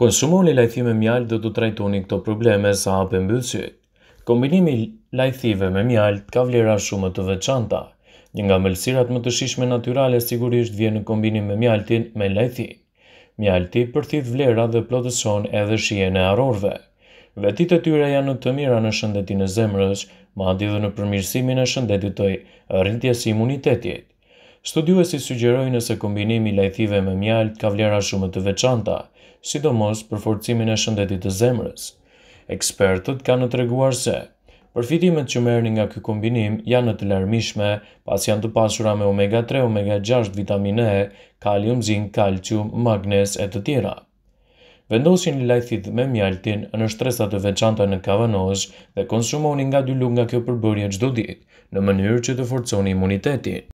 Konsumoni me mjalt dhe të trajtoni këto probleme sa hape mbësjë. Kombinimi lajthive me mjalt ka vlera shumë të veçanta. Një nga mëlsirat më të shishme naturale sigurisht vjen në kombinim me mjaltin me lajthi. Mjalti përthith vlera dhe plotëson edhe shien e arorve. Vetit e tyre janë në të mira në shëndetin e zemrës, ma adhjë dhe në përmirësimin e shëndetit të rritjes imunitetit. Studiuesit sugjerojnë se kombinimi i lajthive me mjalt ka vlera shumë të veçanta, sidomos për forcimin e shëndetit të zemrës. Ekspertët kanë treguar se përfitimet që merrni nga ky kombinim janë të larmishme, pasi janë të pasura me omega 3, omega 6, vitaminë E, kalium, zinc, kalcium, magnez e të tjera. Vendosin lajthit me mjaltin në shtresat të veçanta në kavanoz dhe konsumoni nga dy lugë nga kjo përbërje çdo ditë, në mënyrë që të forconi imunitetin.